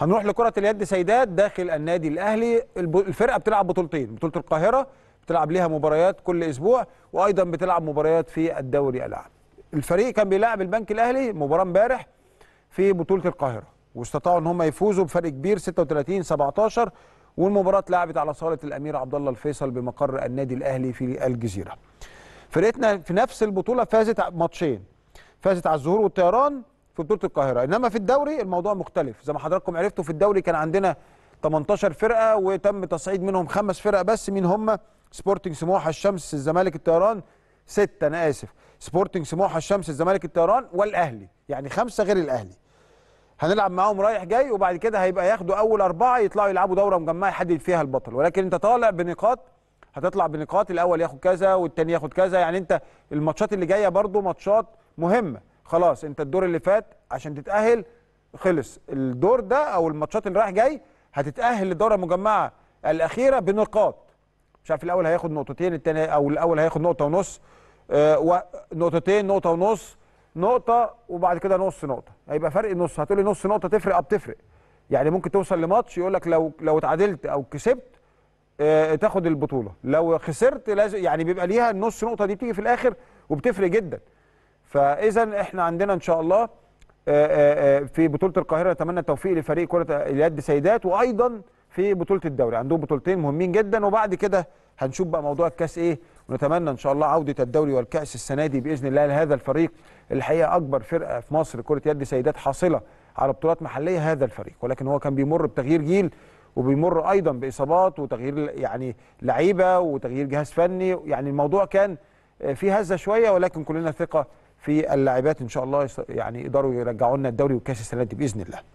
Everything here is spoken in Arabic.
هنروح لكره اليد سيدات داخل النادي الاهلي الفرقه بتلعب بطولتين بطوله القاهره بتلعب ليها مباريات كل اسبوع وايضا بتلعب مباريات في الدوري الاعلى الفريق كان بيلاعب البنك الاهلي مباراه امبارح في بطوله القاهره واستطاعوا ان هم يفوزوا بفرق كبير 36 17 والمباراه اتلعبت على صاله الامير عبد الله الفيصل بمقر النادي الاهلي في الجزيره فرقتنا في نفس البطوله فازت ماتشين فازت على الزهور والطيران في بطوله القاهره انما في الدوري الموضوع مختلف زي ما حضراتكم عرفتوا في الدوري كان عندنا 18 فرقه وتم تصعيد منهم خمس فرق بس مين هم سبورتنج سموحه الشمس الزمالك الطيران سته انا اسف سبورتنج سموحه الشمس الزمالك الطيران والاهلي يعني خمسه غير الاهلي هنلعب معاهم رايح جاي وبعد كده هيبقى ياخدوا اول اربعه يطلعوا يلعبوا دوره مجمعه يحدد فيها البطل ولكن انت طالع بنقاط هتطلع بنقاط الاول ياخد كذا والتاني ياخد كذا يعني انت الماتشات اللي جايه برضو ماتشات مهمه خلاص انت الدور اللي فات عشان تتاهل خلص الدور ده او الماتشات اللي رايح جاي هتتاهل للدوره المجمعه الاخيره بنقاط مش عارف الاول هياخد نقطتين الثاني او الاول هياخد نقطه ونص آه، ونقطتين نقطه ونص نقطه وبعد كده نص نقطه هيبقى فرق نص هتقولي نص نقطه تفرق اه بتفرق يعني ممكن توصل لماتش يقول لك لو لو اتعادلت او كسبت آه تاخد البطوله لو خسرت لازم يعني بيبقى ليها النص نقطه دي بتيجي في الاخر وبتفرق جدا فاذا احنا عندنا ان شاء الله آه، آه، آه، في بطوله القاهره نتمنى التوفيق لفريق كره اليد سيدات وايضا في بطوله الدوري عندهم بطولتين مهمين جدا وبعد كده هنشوف بقى موضوع الكاس ايه ونتمنى ان شاء الله عوده الدوري والكاس السنه دي باذن الله لهذا الفريق الحقيقه اكبر فرقه في مصر كره يد سيدات حاصله على بطولات محليه هذا الفريق ولكن هو كان بيمر بتغيير جيل وبيمر ايضا باصابات وتغيير يعني لعيبه وتغيير جهاز فني يعني الموضوع كان في هزه شويه ولكن كلنا ثقه في اللاعبات ان شاء الله يعني يقدروا يرجعوا لنا الدوري والكاس السنه دي باذن الله